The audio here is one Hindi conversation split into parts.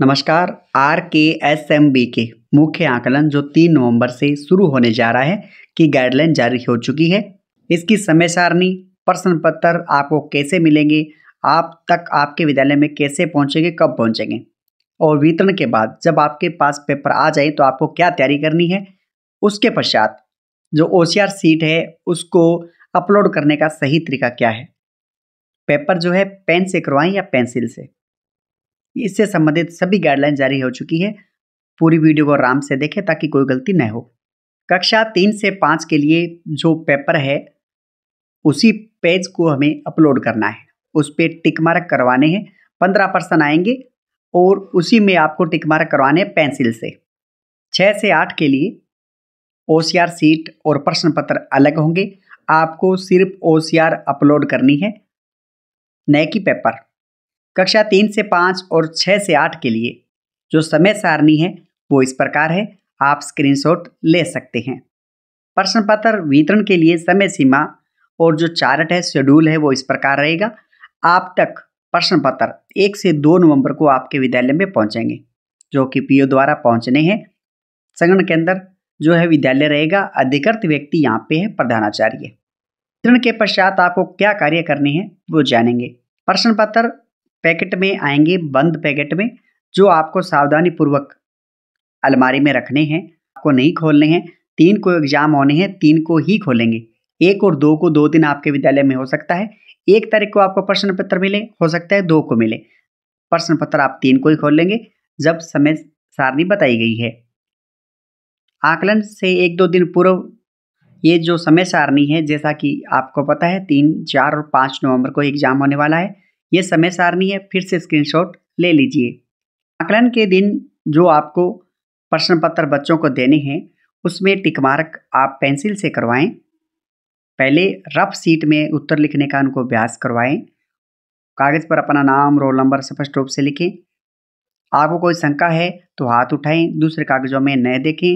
नमस्कार are K S M B के मुख्य आकलन जो तीन नवंबर से शुरू होने जा रहा है की गाइडलाइन जारी हो चुकी है इसकी समय सारणी प्रश्न पत्र आपको कैसे मिलेंगे आप तक आपके विद्यालय में कैसे पहुंचेंगे कब पहुंचेंगे और वितरण के बाद जब आपके पास पेपर आ जाए तो आपको क्या तैयारी करनी है उसके पश्चात जो ओ सीट है उसको अपलोड करने का सही तरीका क्या है पेपर जो है पेन से करवाएं या पेंसिल से इससे संबंधित सभी गाइडलाइन जारी हो चुकी है पूरी वीडियो को आराम से देखें ताकि कोई गलती न हो कक्षा तीन से पाँच के लिए जो पेपर है उसी पेज को हमें अपलोड करना है उस पर टिक मार्क करवाने हैं पंद्रह पर्सन आएंगे और उसी में आपको टिक मार्क करवाने हैं पेंसिल से छः से आठ के लिए ओ सीट और प्रश्न पत्र अलग होंगे आपको सिर्फ ओ अपलोड करनी है नए की पेपर कक्षा तीन से पाँच और छः से आठ के लिए जो समय सारणी है वो इस प्रकार है आप स्क्रीनशॉट ले सकते हैं प्रश्न पत्र वितरण के लिए समय सीमा और जो चार्ट है शेड्यूल है वो इस प्रकार रहेगा आप तक प्रश्न पत्र एक से दो नवंबर को आपके विद्यालय में पहुंचेंगे जो कि पीओ द्वारा पहुंचने हैं संगठन के अंदर जो है विद्यालय रहेगा अधिकृत व्यक्ति यहाँ पे है प्रधानाचार्य वितरण के पश्चात आपको क्या कार्य करने हैं वो जानेंगे प्रश्न पत्र पैकेट में आएंगे बंद पैकेट में जो आपको सावधानी पूर्वक अलमारी में रखने हैं आपको नहीं खोलने हैं तीन को एग्जाम होने हैं तीन को ही खोलेंगे एक और दो को दो दिन आपके विद्यालय में हो सकता है एक तारीख को आपको प्रश्न पत्र मिले हो सकता है दो को मिले प्रश्न पत्र आप तीन को ही खोल लेंगे जब समय सारणी बताई गई है आकलन से एक दो दिन पूर्व ये जो समय सारणी है जैसा कि आपको पता है तीन चार और पाँच नवंबर को एग्जाम होने वाला है ये समय सारणी है फिर से स्क्रीनशॉट ले लीजिए आकलन के दिन जो आपको प्रश्न पत्र बच्चों को देने हैं उसमें टिक मार्क आप पेंसिल से करवाएं पहले रफ सीट में उत्तर लिखने का उनको अभ्यास करवाएं कागज़ पर अपना नाम रोल नंबर स्पष्ट रूप से लिखें आपको कोई शंका है तो हाथ उठाएं दूसरे कागजों में न देखें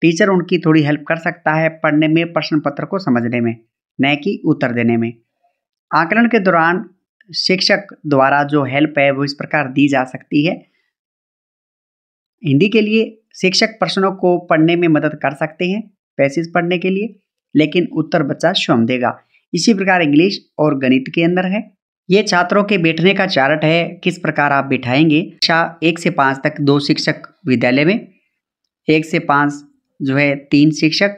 टीचर उनकी थोड़ी हेल्प कर सकता है पढ़ने में प्रश्न पत्र को समझने में न कि उत्तर देने में आकलन के दौरान शिक्षक द्वारा जो हेल्प है वो इस प्रकार दी जा सकती है हिंदी के लिए शिक्षक प्रश्नों को पढ़ने में मदद कर सकते हैं पैसेज पढ़ने के लिए लेकिन उत्तर बच्चा स्वयं देगा इसी प्रकार इंग्लिश और गणित के अंदर है ये छात्रों के बैठने का चार्ट है किस प्रकार आप बिठाएंगे कक्षा एक से पाँच तक दो शिक्षक विद्यालय में एक से पाँच जो है तीन शिक्षक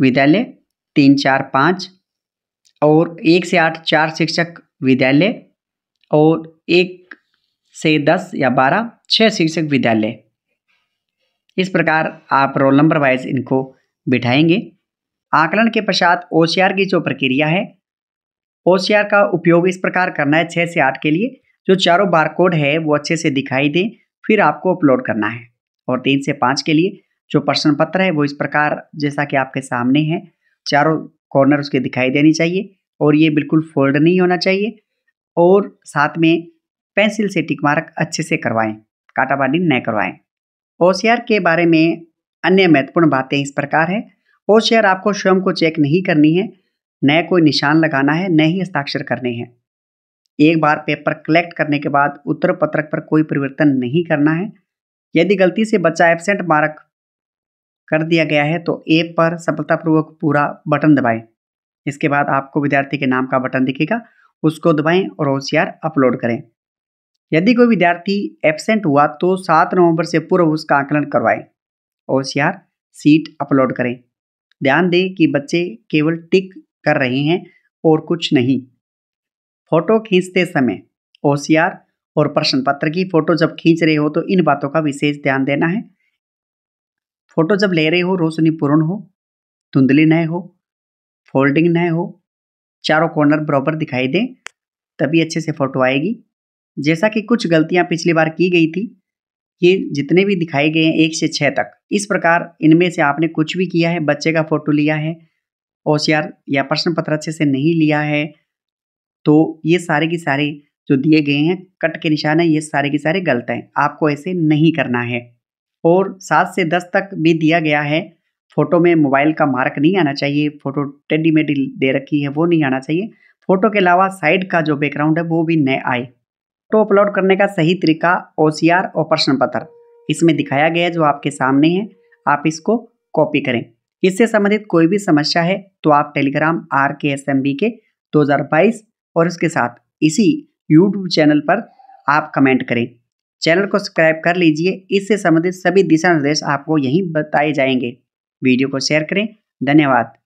विद्यालय तीन चार पाँच और एक से आठ चार शिक्षक विद्यालय और एक से दस या बारह छः शिक्षक विद्यालय इस प्रकार आप रोल नंबर वाइज इनको बिठाएंगे आकलन के पश्चात ओ की जो प्रक्रिया है ओ का उपयोग इस प्रकार करना है छः से आठ के लिए जो चारों बारकोड है वो अच्छे से दिखाई दे फिर आपको अपलोड करना है और तीन से पाँच के लिए जो प्रश्न पत्र है वो इस प्रकार जैसा कि आपके सामने है चारों कॉर्नर उसके दिखाई देनी चाहिए और ये बिल्कुल फोल्ड नहीं होना चाहिए और साथ में पेंसिल से टिक मार्क अच्छे से करवाएं काटाबाटी न करवाएं होशियार के बारे में अन्य महत्वपूर्ण बातें इस प्रकार है होशियार आपको स्वयं को चेक नहीं करनी है न कोई निशान लगाना है न ही हस्ताक्षर करने हैं एक बार पेपर कलेक्ट करने के बाद उत्तर पत्रक पर कोई परिवर्तन नहीं करना है यदि गलती से बच्चा एबसेंट मार्क कर दिया गया है तो ए पर सफलतापूर्वक पूरा बटन दबाएं इसके बाद आपको विद्यार्थी के नाम का बटन दिखेगा उसको दबाएं और ओ अपलोड करें यदि कोई विद्यार्थी एबसेंट हुआ तो सात नवंबर से पूर्व उसका आंकलन करवाएं ओ सीट अपलोड करें ध्यान दें कि बच्चे केवल टिक कर रहे हैं और कुछ नहीं फोटो खींचते समय ओ और प्रश्न पत्र की फ़ोटो जब खींच रहे हो तो इन बातों का विशेष ध्यान देना है फोटो जब ले रहे हो रोशनी पूर्ण हो धुंधली न हो फोल्डिंग न हो चारों कॉर्नर प्रॉपर दिखाई दें तभी अच्छे से फ़ोटो आएगी जैसा कि कुछ गलतियां पिछली बार की गई थी ये जितने भी दिखाए गए हैं एक से छः तक इस प्रकार इनमें से आपने कुछ भी किया है बच्चे का फ़ोटो लिया है होशियार या प्रश्न पत्र अच्छे से नहीं लिया है तो ये सारे के सारे जो दिए गए हैं कट के निशान है ये सारे के सारे गलत हैं आपको ऐसे नहीं करना है और सात से दस तक भी दिया गया है फ़ोटो में मोबाइल का मार्क नहीं आना चाहिए फ़ोटो टेडी मेडी दे रखी है वो नहीं आना चाहिए फ़ोटो के अलावा साइड का जो बैकग्राउंड है वो भी न आए फ़ोटो तो अपलोड करने का सही तरीका ओ सी आर और प्रश्न पत्र इसमें दिखाया गया जो आपके सामने है आप इसको कॉपी करें इससे संबंधित कोई भी समस्या है तो आप Telegram R K S M B के दो हज़ार बाईस और इसके साथ इसी यूट्यूब चैनल पर आप कमेंट करें चैनल को सब्सक्राइब कर लीजिए इससे संबंधित सभी दिशा निर्देश आपको यहीं बताए जाएंगे वीडियो को शेयर करें धन्यवाद